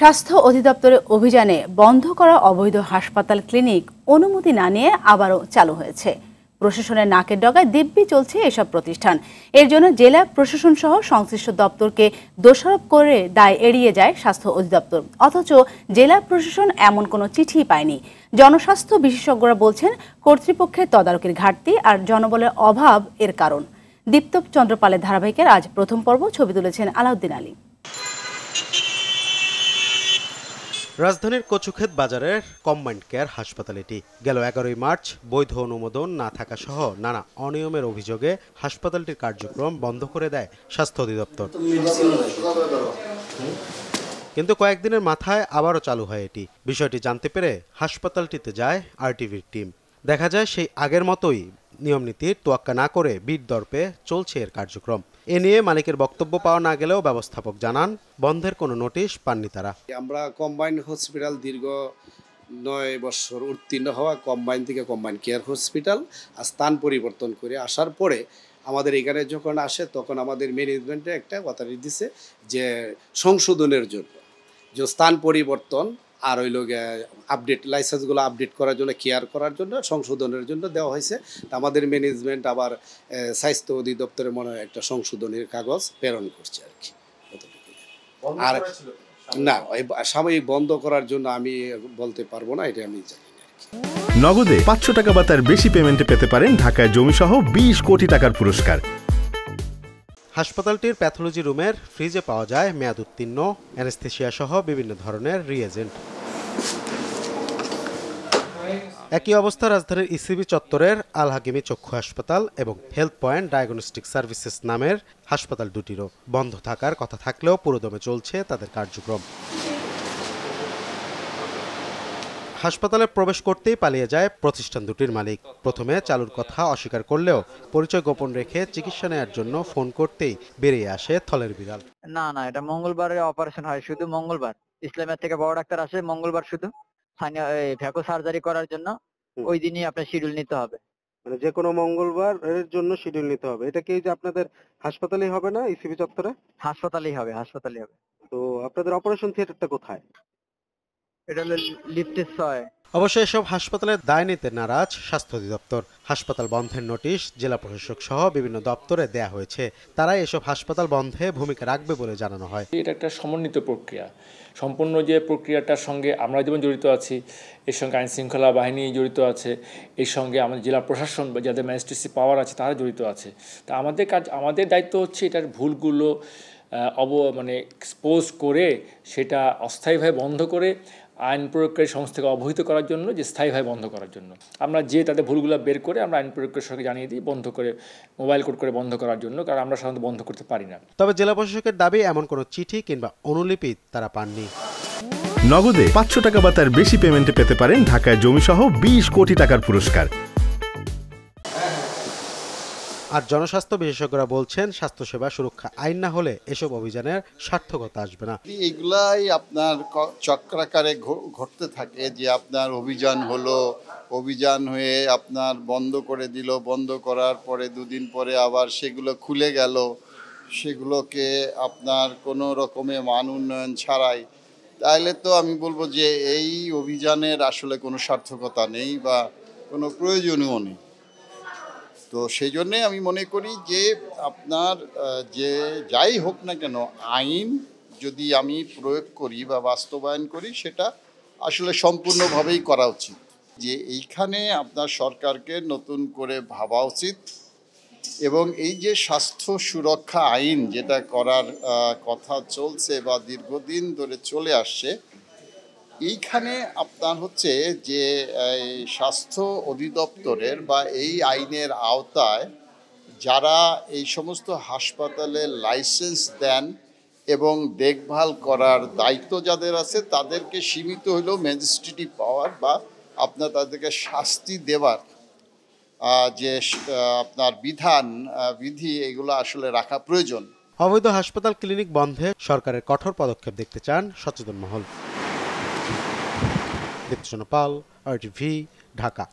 স্বাস্থ্য অধিদপ্তরের অভিযানে বন্ধ করা অবৈধ হাসপাতাল ক্লিনিক অনুমতি না নিয়ে আবারও চালু হয়েছে প্রশাসনের নাকের ডগায় দিব্যি চলছে এসব প্রতিষ্ঠান এর জন্য জেলা প্রশাসন সহ সংশ্লিষ্ট দপ্তরকে দোষারোপ করে দায় এড়িয়ে যায় স্বাস্থ্য অধিদপ্তর অথচ জেলা প্রশাসন এমন কোনো চিঠি পায়নি জনস্বাস্থ্য বিশেষজ্ঞরা বলছেন কর্তৃপক্ষের তদারকির ঘাটতি আর জনবলের অভাব এর কারণ দীপ্ত চন্দ্রপালের ধারাবাহিকের আজ প্রথম পর্ব ছবি তুলেছেন আলাউদ্দিন আলী রাজধানীর কচুক্ষেত বাজারের কম্বাইন্ড কেয়ার হাসপাতালটি গেল এগারোই মার্চ বৈধ অনুমোদন না থাকা সহ নানা অনিয়মের অভিযোগে হাসপাতালটির কার্যক্রম বন্ধ করে দেয় স্বাস্থ্য অধিদপ্তর কিন্তু কয়েকদিনের মাথায় আবারও চালু হয় এটি বিষয়টি জানতে পেরে হাসপাতালটিতে যায় আরটিভির টিম দেখা যায় সেই আগের মতোই নিয়মনীতির তোয়াক্কা না করে বিট দর্পে চলছে এর কার্যক্রম এ নিয়ে মালিকের বক্তব্য পাওয়া না গেলেও ব্যবস্থাপক জানান বন্ধের কোনো নোটিশ পাননি তারা আমরা কম্বাইন্ড হসপিটাল দীর্ঘ নয় বছর উত্তীর্ণ হওয়া কম্বাইন থেকে কম্বাইন কেয়ার হসপিটাল স্থান পরিবর্তন করে আসার পরে আমাদের এখানে যখন আসে তখন আমাদের ম্যানেজমেন্টে একটা কথা দিচ্ছে যে সংশোধনের জন্য যে স্থান পরিবর্তন আর ওই লোক আপডেট লাইসেন্সগুলো আপডেট করার জন্য কেয়ার করার জন্য সংশোধনের জন্য দেওয়া হয়েছে আমাদের ম্যানেজমেন্ট আবার স্বাস্থ্য অধিদপ্তরে মনে হয় একটা সংশোধনের কাগজ প্রেরণ করছে আর কি আর না সাময়িক বন্ধ করার জন্য আমি বলতে পারবো না এটা আমি জানি নগদে পাঁচশো টাকা বা তার বেশি পেমেন্টে পেতে পারেন ঢাকায় জমিসহ বিশ কোটি টাকার পুরস্কার হাসপাতালটির প্যাথোলজি রুমের ফ্রিজে পাওয়া যায় মেয়াদ উত্তীর্ণ অ্যানেস্থেশিয়া সহ বিভিন্ন ধরনের রিয়েজেন্ট একই অবস্থা রাজধানীর ইসিবি e চত্বরের আল হাকিমি চক্ষু হাসপাতাল এবং হেলথ পয়েন্ট ডায়াগনস্টিক সার্ভিসেস নামের হাসপাতাল দুটিরও বন্ধ থাকার কথা থাকলেও পুরোদমে চলছে তাদের কার্যক্রম হাসপাতালে প্রবেশ করতেই পালিয়ে যায় প্রতিষ্ঠান দুটির মালিক প্রথমে চালুর কথা অস্বীকার করলেও পরিচয় গোপন রেখে চিকিৎসা নেওয়ার জন্য ফোন করতেই বেরিয়ে আসে থলের বিড়াল না না এটা মঙ্গলবারে অপারেশন হয় শুধু মঙ্গলবার ইসলামের থেকে বড় ডাক্তার আসে মঙ্গলবার শুধু ভ্যাকো সার্জারি করার জন্য ওই দিনই আপনার শিডিউল নিতে হবে মানে যে কোনো মঙ্গলবার এর জন্য শিডিউল নিতে হবে এটা কি যে আপনাদের হাসপাতালেই হবে না ইসিবি চত্বরে হাসপাতালেই হবে হাসপাতালেই হবে তো আপনাদের অপারেশন থিয়েটারটা কোথায় এটা হলো লিফটে ছয় অবশ্য এসব হাসপাতালের দায় নিতে নারাজ স্বাস্থ্য অধিদপ্তর হাসপাতাল বন্ধের নোটিশ জেলা প্রশাসক সহ বিভিন্ন দপ্তরে দেয়া হয়েছে তারাই এসব হাসপাতাল বন্ধে ভূমিকা রাখবে বলে জানানো হয় এটা একটা সমন্বিত প্রক্রিয়া সম্পূর্ণ যে প্রক্রিয়াটার সঙ্গে আমরা যেমন জড়িত আছি এর সঙ্গে আইন শৃঙ্খলা বাহিনী জড়িত আছে এর সঙ্গে আমাদের জেলা প্রশাসন বা যাদের ম্যাজিস্ট্রেসি পাওয়ার আছে তারা জড়িত আছে তা আমাদের কাজ আমাদের দায়িত্ব হচ্ছে এটার ভুলগুলো অব মানে এক্সপোজ করে সেটা অস্থায়ীভাবে বন্ধ করে আইন প্রয়োগকারী সংস্থাকে অবহিত করার জন্য যে স্থায়ীভাবে বন্ধ করার জন্য আমরা যে তাদের ভুলগুলো বের করে আমরা আইন প্রয়োগকারী সরকারকে জানিয়ে দিই বন্ধ করে মোবাইল কোড করে বন্ধ করার জন্য কারণ আমরা সাধারণত বন্ধ করতে পারি না তবে জেলা প্রশাসকের দাবি এমন কোনো চিঠি কিংবা অনুলিপি তারা পাননি নগদে পাঁচশো টাকা বা তার বেশি পেমেন্টে পেতে পারেন ঢাকায় জমিসহ বিশ কোটি টাকার পুরস্কার আর জনস্বাস্থ্য বিশেষজ্ঞরা বলছেন স্বাস্থ্যসেবা সুরক্ষা আইন না হলে এসব অভিযানের সার্থকতা আসবে না এগুলাই আপনার চক্রাকারে ঘটতে থাকে যে আপনার অভিযান হলো অভিযান হয়ে আপনার বন্ধ করে দিল বন্ধ করার পরে দুদিন পরে আবার সেগুলো খুলে গেল সেগুলোকে আপনার কোনো রকমে মান উন্নয়ন ছাড়াই তাহলে তো আমি বলবো যে এই অভিযানের আসলে কোনো সার্থকতা নেই বা কোনো প্রয়োজনীয় নেই তো সেই জন্যে আমি মনে করি যে আপনার যে যাই হোক না কেন আইন যদি আমি প্রয়োগ করি বা বাস্তবায়ন করি সেটা আসলে সম্পূর্ণভাবেই করা উচিত যে এইখানে আপনার সরকারকে নতুন করে ভাবা উচিত এবং এই যে স্বাস্থ্য সুরক্ষা আইন যেটা করার কথা চলছে বা দীর্ঘদিন ধরে চলে আসছে এইখানে আপনার হচ্ছে যে স্বাস্থ্য অধিদপ্তরের বা এই আইনের আওতায় যারা এই সমস্ত হাসপাতালে লাইসেন্স দেন এবং দেখভাল করার দায়িত্ব যাদের আছে তাদেরকে সীমিত হলেও ম্যাজিস্ট্রেটিভ পাওয়ার বা আপনার তাদেরকে শাস্তি দেওয়ার যে আপনার বিধান বিধি এগুলো আসলে রাখা প্রয়োজন অবৈধ হাসপাতাল ক্লিনিক বন্ধে সরকারের কঠোর পদক্ষেপ দেখতে চান সচেতন মহল দীপ্তি সোনোপাল RTV ঢাকা